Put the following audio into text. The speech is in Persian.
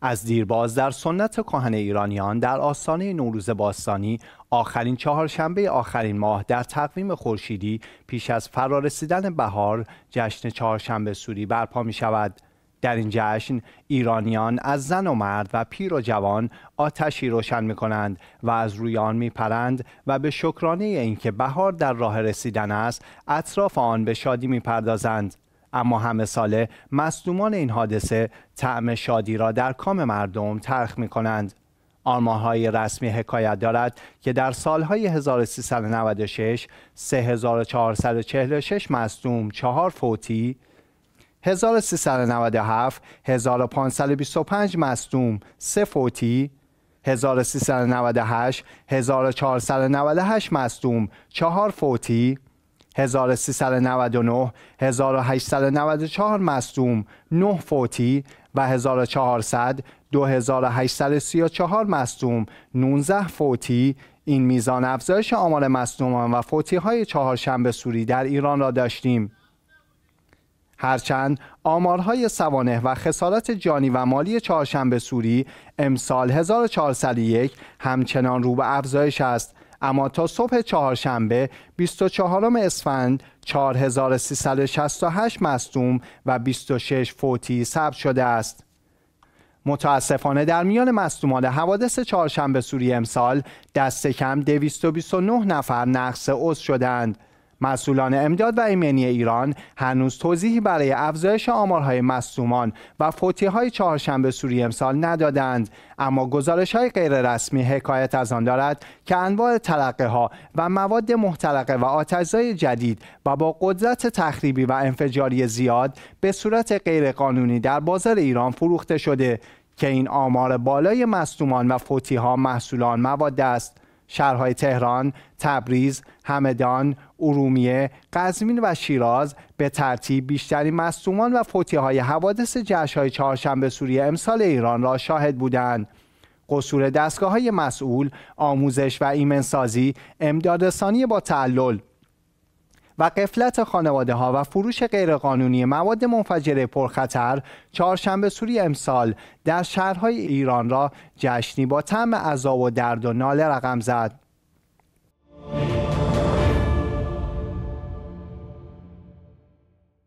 از دیرباز در سنت کهن ایرانیان در آستانه نوروز باستانی آخرین چهارشنبه آخرین ماه در تقویم خورشیدی پیش از فرارسیدن بهار جشن چهارشنبه سوری برپا می شود در این جشن ایرانیان از زن و مرد و پیر و جوان آتشی روشن می کنند و از روی آن می پرند و به شکرانه اینکه بهار در راه رسیدن است اطراف آن به شادی می پردازند اما همه ساله مصدومان این حادثه طعم شادی را در کام مردم ترخ می کنند. های رسمی حکایت دارد که در سالهای 1396 3446 مصدوم 4 فوتی 1397 1525 مصدوم 3 فوتی 1398 1498 مصدوم چهار فوتی 1399 1894 مصدوم 9 فوتی و 1400 2834 مصدوم 19 فوتی این میزان افزایش آمار مصدومان و فوتی های چهارشنبه سوری در ایران را داشتیم هرچند آمارهای سوانه و خسارت جانی و مالی چهارشنبه سوری امسال 1401 همچنان رو به افزایش است اما تا صبح چهارشنبه 24 اسفند 4368 مصدوم و 26 فوتی ثبت شده است. متاسفانه در میان مصدومان حوادث چهارشنبه سوری امسال دست کم 229 نفر نقص عضو شدند. مسئولان امداد و ایمنی ایران هنوز توضیحی برای افزایش آمارهای مصومان و های چهارشنبه سوری امسال ندادند اما گزارش های غیر رسمی حکایت از آن دارد که انواع ترقه ها و مواد محترقه و آتشزای جدید و با قدرت تخریبی و انفجاری زیاد به صورت غیرقانونی در بازار ایران فروخته شده که این آمار بالای مصدومان و ها محصولان مواد است شهرهای تهران، تبریز، همدان، ارومیه، قزوین و شیراز به ترتیب بیشترین مصدومان و فوتیهای های حوادث جشنهای چهارشنبه سوری امسال ایران را شاهد بودند. قصور دستگاه های مسئول، آموزش و ایمنسازی، امدادرسانی با تعلل، و قفلت خانواده ها و فروش غیرقانونی مواد منفجره پرخطر چهارشنبه سوری امسال در شهرهای ایران را جشنی با طعم عذاب و درد و ناله رقم زد